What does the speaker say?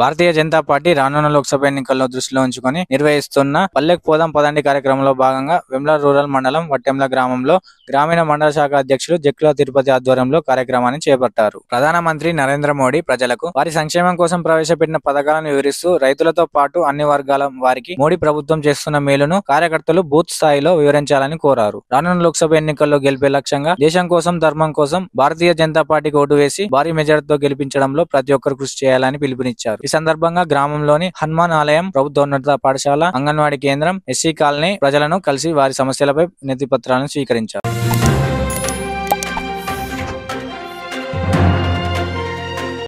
భారతీయ Janata party రానున్న లోక్సభ ఎన్నికల్లో దృష్టిలో ఉంచుకొని నిర్వహిస్తున్న పల్లెకు పోదాం పదండి కార్యక్రమంలో భాగంగా వెమ్ల రూరల్ మండలం వట్టెంల గ్రామంలో గ్రామీణ మండల శాఖ అధ్యక్షులు జక్కుల తిరుపతి ఆధ్వర్యంలో కార్యక్రమాన్ని చేపట్టారు ప్రధానమంత్రి నరేంద్ర మోడీ ప్రజలకు వారి సంక్షేమం కోసం ప్రవేశపెట్టిన పథకాలను వివరిస్తూ రైతులతో పాటు అన్ని వర్గాల వారికి మోడీ ప్రభుత్వం చేస్తున్న మేలును కార్యకర్తలు బూత్ స్థాయిలో వివరించాలని కోరారు రానున్న లోక్సభ ఎన్నికల్లో గెలిపే లక్ష్యంగా దేశం కోసం ధర్మం కోసం భారతీయ జనతా పార్టీకి ఓటు వేసి భారీ మెజార్టీతో గెలిపించడంలో ప్రతి ఒక్కరు కృషి చేయాలని పిలుపునిచ్చారు ఈ సందర్భంగా గ్రామంలోని హనుమాన్ ఆలయం ప్రభుత్వోన్నత పాఠశాల అంగన్వాడీ కేంద్రం ఎస్సీ కాలనీ ప్రజలను కలిసి వారి సమస్యలపై వినతి పత్రాలను స్వీకరించారు